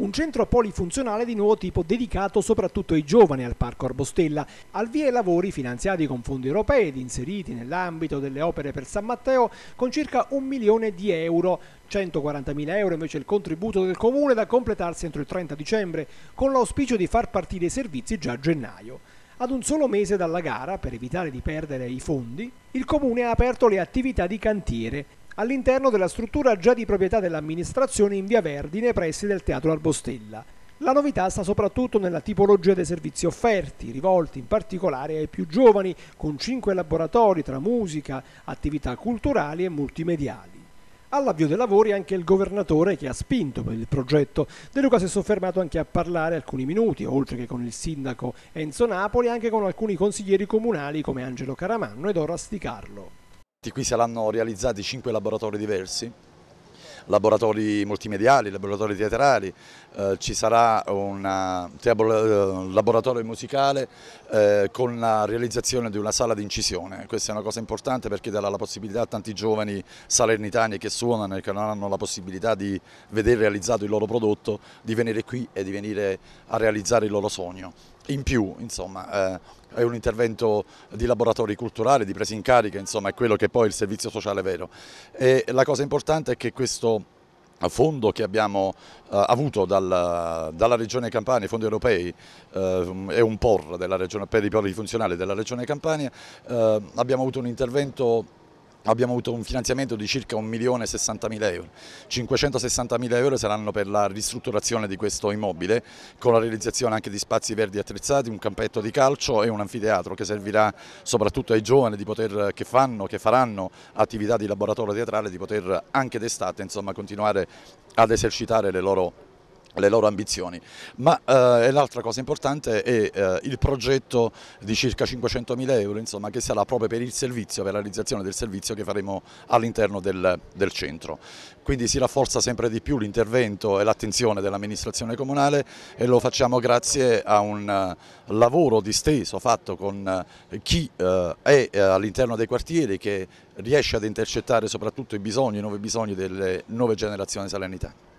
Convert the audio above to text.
un centro polifunzionale di nuovo tipo dedicato soprattutto ai giovani al Parco Arbostella, al via lavori finanziati con fondi europei ed inseriti nell'ambito delle opere per San Matteo con circa un milione di euro, 140.000 euro invece il contributo del comune da completarsi entro il 30 dicembre, con l'auspicio di far partire i servizi già a gennaio. Ad un solo mese dalla gara, per evitare di perdere i fondi, il comune ha aperto le attività di cantiere all'interno della struttura già di proprietà dell'amministrazione in via Verdi nei pressi del Teatro Arbostella. La novità sta soprattutto nella tipologia dei servizi offerti, rivolti in particolare ai più giovani, con cinque laboratori tra musica, attività culturali e multimediali. All'avvio dei lavori anche il governatore che ha spinto per il progetto. De Luca si è soffermato anche a parlare alcuni minuti, oltre che con il sindaco Enzo Napoli, anche con alcuni consiglieri comunali come Angelo Caramanno ed Orasti Carlo. Qui saranno realizzati cinque laboratori diversi, laboratori multimediali, laboratori teatrali, eh, ci sarà un eh, laboratorio musicale eh, con la realizzazione di una sala di incisione. Questa è una cosa importante perché darà la possibilità a tanti giovani salernitani che suonano e che non hanno la possibilità di vedere realizzato il loro prodotto di venire qui e di venire a realizzare il loro sogno in più, insomma, eh, è un intervento di laboratori culturali, di presa in carica, insomma, è quello che poi è il servizio sociale è vero. E la cosa importante è che questo fondo che abbiamo eh, avuto dal, dalla Regione Campania, i fondi europei eh, e un POR della regione, per i POR funzionali della Regione Campania, eh, abbiamo avuto un intervento Abbiamo avuto un finanziamento di circa 1.060.000 euro, 560.000 euro saranno per la ristrutturazione di questo immobile con la realizzazione anche di spazi verdi attrezzati, un campetto di calcio e un anfiteatro che servirà soprattutto ai giovani poter, che fanno, che faranno attività di laboratorio teatrale di poter anche d'estate continuare ad esercitare le loro le loro ambizioni, ma eh, l'altra cosa importante è eh, il progetto di circa 500.000 euro insomma, che sarà proprio per il servizio, per la realizzazione del servizio che faremo all'interno del, del, centro. Quindi si rafforza sempre di più l'intervento e l'attenzione dell'amministrazione comunale e lo facciamo grazie a un eh, lavoro disteso fatto con eh, chi uh, è all'interno dei quartieri che riesce ad intercettare soprattutto i bisogni, i nuovi bisogni delle nuove generazioni salernitane.